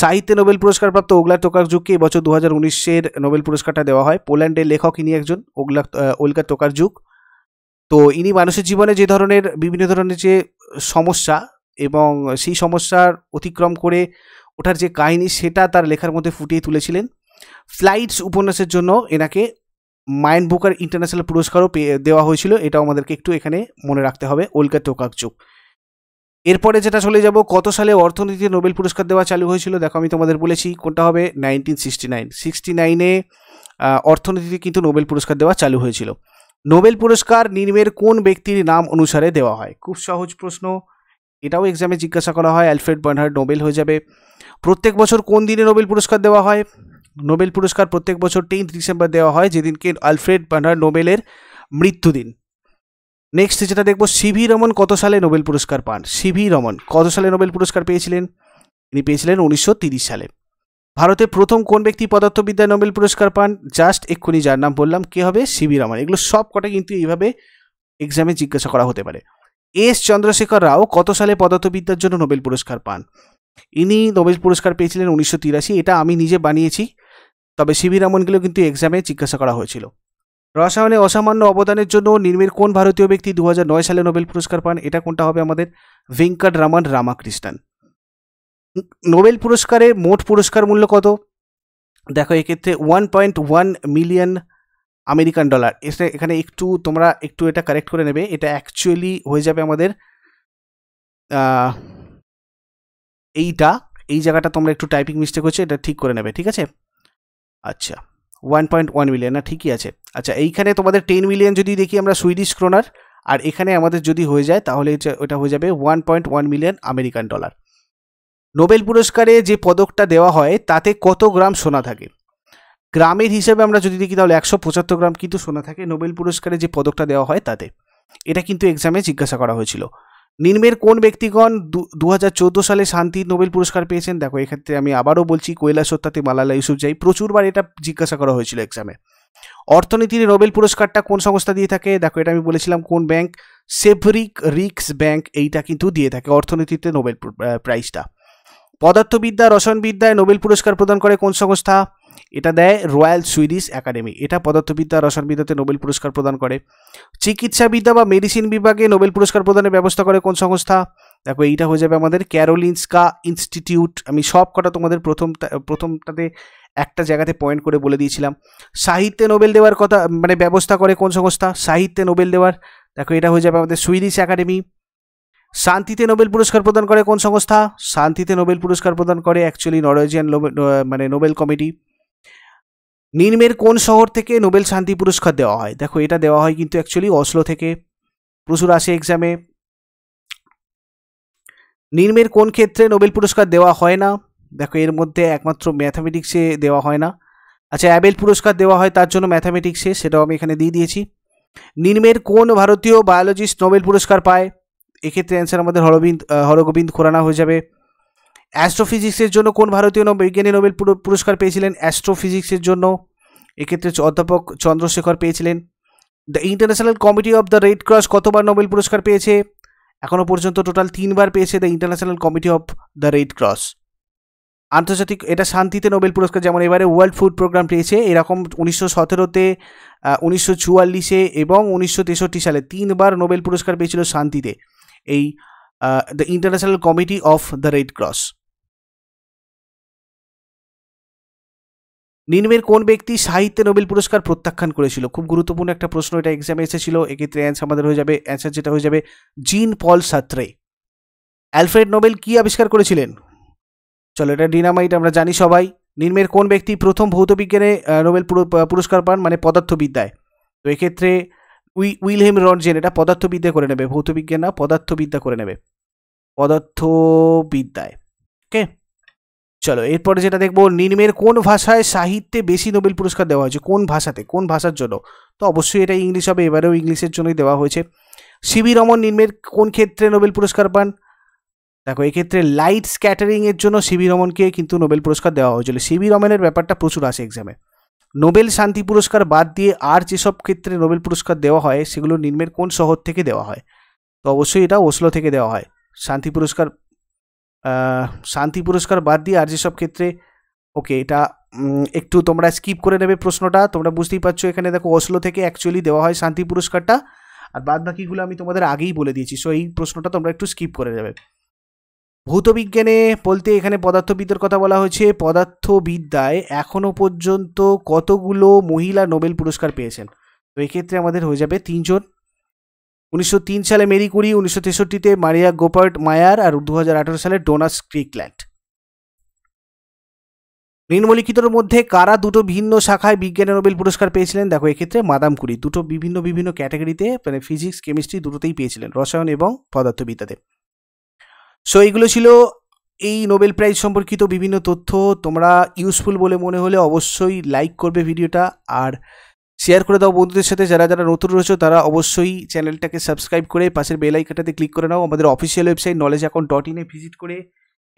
সাহিত্যে নোবেল পুরস্কারপ্রাপ্ত ওগলা টোকারজুককে এবছর দু হাজার উনিশের নোবেল পুরস্কারটা দেওয়া হয় পোল্যান্ডের লেখক ইনি একজন ওগলা ওলকা যুগ তো ইনি মানুষের জীবনে যে ধরনের বিভিন্ন ধরনের যে সমস্যা এবং সেই সমস্যার অতিক্রম করে ওঠার যে কাহিনী সেটা তার লেখার মধ্যে ফুটিয়ে তুলেছিলেন ফ্লাইটস উপন্যাসের জন্য এনাকে মাইন বুকার ইন্টারন্যাশনাল পুরস্কারও দেওয়া হয়েছিল এটাও আমাদেরকে একটু এখানে মনে রাখতে হবে ওলকা তোকাকচুক এরপরে যেটা চলে যাব কত সালে অর্থনীতিতে নোবেল পুরস্কার দেওয়া চালু হয়েছিল দেখো আমি তোমাদের বলেছি কোনটা হবে নাইনটিন সিক্সটি নাইন সিক্সটি নাইনে অর্থনীতিতে কিন্তু নোবেল পুরস্কার দেওয়া চালু হয়েছিল নোবেল পুরস্কার নির্মের কোন ব্যক্তির নাম অনুসারে দেওয়া হয় খুব সহজ প্রশ্ন এটাও এক্সামে জিজ্ঞাসা করা হয় অ্যালফ্রেড বার্নহার্ড নোবেল হয়ে যাবে প্রত্যেক বছর কোন দিনে নোবেল পুরস্কার দেওয়া হয় নোবেল পুরস্কার প্রত্যেক বছর টেন্থ ডিসেম্বর দেওয়া হয় যেদিনকে আলফ্রেড নোবেলের মৃত্যুদিন নেক্সট যেটা দেখবো সিভি রমন কত সালে নোবেল পুরস্কার পান সিভি রমন কত সালে নোবেল পুরস্কার পেয়েছিলেন তিনি পেয়েছিলেন উনিশশো সালে ভারতে প্রথম কোন ব্যক্তি পদার্থবিদ্যায় নোবেল পুরস্কার পান জাস্ট এক্ষুনি যার নাম বললাম কে হবে সিভি রমন এগুলো সব কটা কিন্তু এইভাবে এক্সামে জিজ্ঞাসা করা হতে পারে এস চন্দ্রশেখর রাও কত সালে পদার্থবিদ্যার জন্য নোবেল পুরস্কার পান ইনি নোবেল পুরস্কার পেয়েছিলেন উনিশশো এটা আমি নিজে বানিয়েছি তবে শিবির রামনগুলো কিন্তু এক্সামে জিজ্ঞাসা করা হয়েছিল রসায়নে অসামান্য অবদানের জন্য নির্মির কোন ভারতীয় ব্যক্তি দু সালে নোবেল পুরস্কার পান এটা কোনটা হবে আমাদের ভেঙ্কট রামান রামাকৃষ্ণান নোবেল পুরস্কারের মোট পুরস্কার মূল্য কত দেখো এক্ষেত্রে one point one million American dollar এটা এখানে একটু তোমরা একটু এটা কারেক্ট করে নেবে এটা অ্যাকচুয়ালি হয়ে যাবে আমাদের এইটা এই জায়গাটা তোমরা একটু টাইপিং মিস্টেক হচ্ছে এটা ঠিক করে নেবে ঠিক আছে আচ্ছা ওয়ান পয়েন্ট ওয়ান মিলিয়ন না ঠিকই আছে আচ্ছা এইখানে তোমাদের টেন মিলিয়ন যদি দেখি আমরা সুইডিশ ক্রোনার আর এখানে আমাদের যদি হয়ে যায় তাহলে ওটা হয়ে যাবে one point one million American dollar Nobel পুরস্কারে যে পদকটা দেওয়া হয় তাতে কত গ্রাম সোনা থাকে গ্রামের হিসেবে আমরা যদি দেখি তাহলে একশো পঁচাত্তর গ্রাম কিন্তু সোনা থাকে নোবেল পুরস্কারে যে পদকটা দেওয়া হয় তাতে এটা কিন্তু এক্সামে জিজ্ঞাসা করা হয়েছিল নিম্নের কোন ব্যক্তিগণ দু হাজার চোদ্দো সালে শান্তি নোবেল পুরস্কার পেয়েছেন দেখো এক্ষেত্রে আমি আবারও বলছি কয়লা সত্যাতে মালালা যাই প্রচুরবার এটা জিজ্ঞাসা করা হয়েছিল এক্সামে অর্থনীতির নোবেল পুরস্কারটা কোন সংস্থা দিয়ে থাকে দেখো এটা আমি বলেছিলাম কোন ব্যাংক সেভরিক রিক্স ব্যাংক এইটা কিন্তু দিয়ে থাকে অর্থনীতিতে নোবেল প্রাইজটা পদার্থবিদ্যা রসায়নবিদ্যায় নোবেল পুরস্কার প্রদান করে কোন সংস্থা এটা দেয় রয়্যাল সুইডিশ একাডেমি এটা পদার্থবিদ্যা রসায়নবিদ্যাতে নোবেল পুরস্কার প্রদান করে চিকিৎসাবিদ্যা বা মেডিসিন বিভাগে নোবেল পুরস্কার প্রদানের ব্যবস্থা করে কোন সংস্থা দেখো এইটা হয়ে যাবে আমাদের ক্যারোলিনস্কা ইনস্টিটিউট আমি সব কটা তোমাদের প্রথম প্রথমটাতে একটা জায়গাতে পয়েন্ট করে বলে দিয়েছিলাম সাহিত্যে নোবেল দেওয়ার কথা মানে ব্যবস্থা করে কোন সংস্থা সাহিত্যে নোবেল দেওয়ার দেখো এটা হয়ে যাবে আমাদের সুইডিশ একাডেমি শান্তিতে নোবেল পুরস্কার প্রদান করে কোন সংস্থা শান্তিতে নোবেল পুরস্কার প্রদান করে অ্যাকচুয়ালি নরওয়েজিয়ান মানে নোবেল কমিটি নির্মের কোন শহর থেকে নোবেল শান্তি পুরস্কার দেওয়া হয় দেখো এটা দেওয়া হয় কিন্তু অ্যাকচুয়ালি অসলো থেকে প্রচুর আসে এক্সামে নির্মের কোন ক্ষেত্রে নোবেল পুরস্কার দেওয়া হয় না দেখো এর মধ্যে একমাত্র ম্যাথামেটিক্সে দেওয়া হয় না আচ্ছা অ্যাবেল পুরস্কার দেওয়া হয় তার জন্য ম্যাথামেটিক্সে সেটাও আমি এখানে দিয়ে দিয়েছি নির্মের কোন ভারতীয় বায়োলজিস্ট নোবেল পুরস্কার পায় এক্ষেত্রে অ্যান্সার আমাদের হরবিন্দ হরগোবিন্দ খোরানা হয়ে যাবে অ্যাস্ট্রোফিজিক্সের জন্য কোন ভারতীয় বিজ্ঞানী নোবেল পুরস্কার পেয়েছিলেন অ্যাস্ট্রোফিজিক্সের জন্য এক্ষেত্রে অধ্যাপক চন্দ্রশেখর পেয়েছিলেন the International Committee of the Red Cross কতবার নোবেল পুরস্কার পেয়েছে এখনও পর্যন্ত টোটাল তিনবার পেয়েছে the International Committee of the Red Cross আন্তর্জাতিক এটা শান্তিতে নোবেল পুরস্কার যেমন এবারে ওয়ার্ল্ড ফুড প্রোগ্রাম পেয়েছে এরকম উনিশশো সতেরোতে উনিশশো চুয়াল্লিশে এবং উনিশশো তেষট্টি সালে তিনবার নোবেল পুরস্কার পেয়েছিল শান্তিতে এই the International Committee of the Red Cross নিম্নের কোন ব্যক্তি সাহিত্যে নোবেল পুরস্কার প্রত্যাখ্যান করেছিল খুব গুরুত্বপূর্ণ একটা প্রশ্ন এটা এক্সামে এসেছিল এক্ষেত্রে অ্যান্সার আমাদের হয়ে যাবে অ্যান্সার যেটা হয়ে যাবে জিন পল সাত্রে অ্যালফ্রেড নোবেল কি আবিষ্কার করেছিলেন চলো এটা ডিনামাইট আমরা জানি সবাই নিম্নের কোন ব্যক্তি প্রথম ভৌতবিজ্ঞানে নোবেল পুরস্কার পান মানে পদার্থবিদ্যায় তো এক্ষেত্রে উই উইলহেম রঞ্জেন এটা পদার্থবিদ্যা করে নেবে ভৌতবিজ্ঞান না পদার্থবিদ্যা করে নেবে পদার্থবিদ্যায় ওকে চলো এরপরে যেটা দেখবো নিম্নের কোন ভাষায় সাহিত্যে বেশি নোবেল পুরস্কার দেওয়া হয়েছে কোন ভাষাতে কোন ভাষার জন্য তো অবশ্যই এটা ইংলিশ হবে এবারেও ইংলিশের জন্যই দেওয়া হয়েছে সিবি রমন নিম্নের কোন ক্ষেত্রে নোবেল পুরস্কার পান দেখো এক্ষেত্রে লাইট স্ক্যাটারিংয়ের জন্য সিবি রমনকে কিন্তু নোবেল পুরস্কার দেওয়া হয়েছিল সিবি রমনের ব্যাপারটা প্রচুর আসে এক্সামে নোবেল শান্তি পুরস্কার বাদ দিয়ে আর যেসব ক্ষেত্রে নোবেল পুরস্কার দেওয়া হয় সেগুলো নিম্নের কোন শহর থেকে দেওয়া হয় তো অবশ্যই এটা ওসলো থেকে দেওয়া হয় শান্তি পুরস্কার শান্তি পুরস্কার বাদ দিয়ে আর যেসব ক্ষেত্রে ওকে এটা একটু তোমরা স্কিপ করে নেবে প্রশ্নটা তোমরা বুঝতেই পারছো এখানে দেখো অসলো থেকে অ্যাকচুয়ালি দেওয়া হয় শান্তি পুরস্কারটা আর বাদ বাকিগুলো আমি তোমাদের আগেই বলে দিয়েছি সো এই প্রশ্নটা তোমরা একটু স্কিপ করে যাবে ভৌতবিজ্ঞানে বলতে এখানে পদার্থবিদ্যার কথা বলা হয়েছে পদার্থবিদ্যায় এখনও পর্যন্ত কতগুলো মহিলা নোবেল পুরস্কার পেয়েছেন তো এক্ষেত্রে আমাদের হয়ে যাবে তিনজন উনিশশো সালে মেরি কুরি উনিশশো তেষট্টিতে মারিয়া গোপার্ট মায়ার আর দু সালে ডোনাস ক্রিকল্যান্ড নিম্নলিখিতর মধ্যে কারা দুটো ভিন্ন শাখায় বিজ্ঞানে নোবেল পুরস্কার পেয়েছিলেন দেখো এক্ষেত্রে মাদাম কুরি দুটো বিভিন্ন বিভিন্ন ক্যাটাগরিতে মানে ফিজিক্স কেমিস্ট্রি দুটোতেই পেয়েছিলেন রসায়ন এবং পদার্থবিদ্যাতে সো এইগুলো ছিল এই নোবেল প্রাইজ সম্পর্কিত বিভিন্ন তথ্য তোমরা ইউজফুল বলে মনে হলে অবশ্যই লাইক করবে ভিডিওটা আর শেয়ার করে দাও বন্ধুদের সাথে যারা যারা নতুন রয়েছে তারা অবশ্যই চ্যানেলটাকে সাবস্ক্রাইব করে পাশের বেল আইকনটাতে ক্লিক করে নাও আমাদের official website knowledge account dot ইনে ভিজিট করে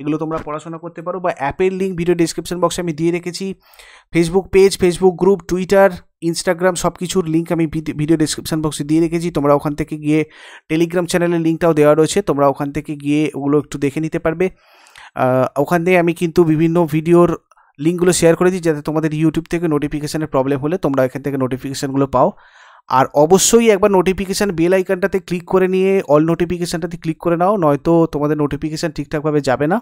এগুলো তোমরা পড়াশোনা করতে পারো বা অ্যাপের লিঙ্ক ভিডিও ডিসক্রিপশন বক্সে আমি দিয়ে রেখেছি Facebook page Facebook group Twitter Instagram সব কিছুর লিঙ্ক আমি ভিডিও ডিসক্রিপশন বক্সে দিয়ে রেখেছি তোমরা ওখান থেকে গিয়ে টেলিগ্রাম চ্যানেলের লিঙ্কটাও দেওয়া রয়েছে তোমরা ওখান থেকে গিয়ে ওগুলো একটু দেখে নিতে পারবে ওখান থেকে আমি কিন্তু বিভিন্ন ভিডিওর লিঙ্কগুলো শেয়ার করে দিই যাতে তোমাদের ইউটিউব থেকে নোটিফিকেশানের প্রবলেম হলে তোমরা এখান থেকে নোটিফিকেশানগুলো পাও আর অবশ্যই একবার নোটিফিকেশান বেল আইকনটাতে ক্লিক করে নিয়ে অল নোটিফিকেশানটাতে ক্লিক করে নাও নয়তো তোমাদের নোটিফিকেশান ঠিকঠাকভাবে যাবে না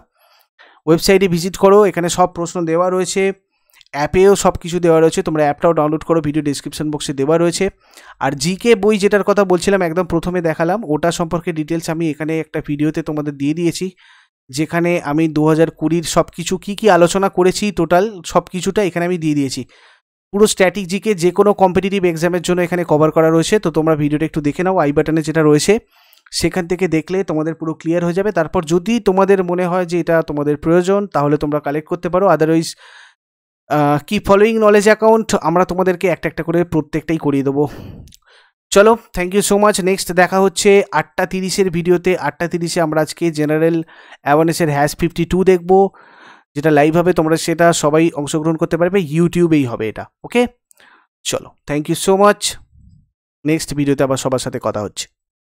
ওয়েবসাইটে ভিজিট করো এখানে সব প্রশ্ন দেওয়া রয়েছে অ্যাপেও সব কিছু দেওয়া রয়েছে তোমরা অ্যাপটাও ডাউনলোড করো ভিডিও ডিসক্রিপশন বক্সে দেওয়া রয়েছে আর জিকে বই যেটার কথা বলছিলাম একদম প্রথমে দেখালাম ওটা সম্পর্কে ডিটেলস আমি এখানে একটা ভিডিওতে তোমাদের দিয়ে দিয়েছি যেখানে আমি দু হাজার কুড়ির সব কিছু কী কী আলোচনা করেছি টোটাল সব কিছুটা এখানে আমি দিয়ে দিয়েছি পুরো স্ট্র্যাটেজিকে যে কোনো কম্পিটিটিভ এক্সামের জন্য এখানে কভার করা রয়েছে তো তোমরা ভিডিওটা একটু দেখে নাও আই বাটনে যেটা রয়েছে সেখান থেকে দেখলে তোমাদের পুরো ক্লিয়ার হয়ে যাবে তারপর যদি তোমাদের মনে হয় যে এটা তোমাদের প্রয়োজন তাহলে তোমরা কালেক্ট করতে পারো আদারওয়াইজ কি ফলোয়িং নলেজ অ্যাকাউন্ট আমরা তোমাদেরকে একটা একটা করে প্রত্যেকটাই করিয়ে দেবো চলো thank you so much next দেখা হচ্ছে আটটা তিরিশের ভিডিওতে আটটা তিরিশে আমরা আজকে জেনারেল অ্যাওয়ারনেসের হ্যাশ ফিফটি টু দেখবো যেটা লাইভ হবে তোমরা সেটা সবাই অংশগ্রহণ করতে পারবে ইউটিউবেই হবে এটা ওকে চলো thank you so much next ভিডিওতে আবার সবার সাথে কথা হচ্ছে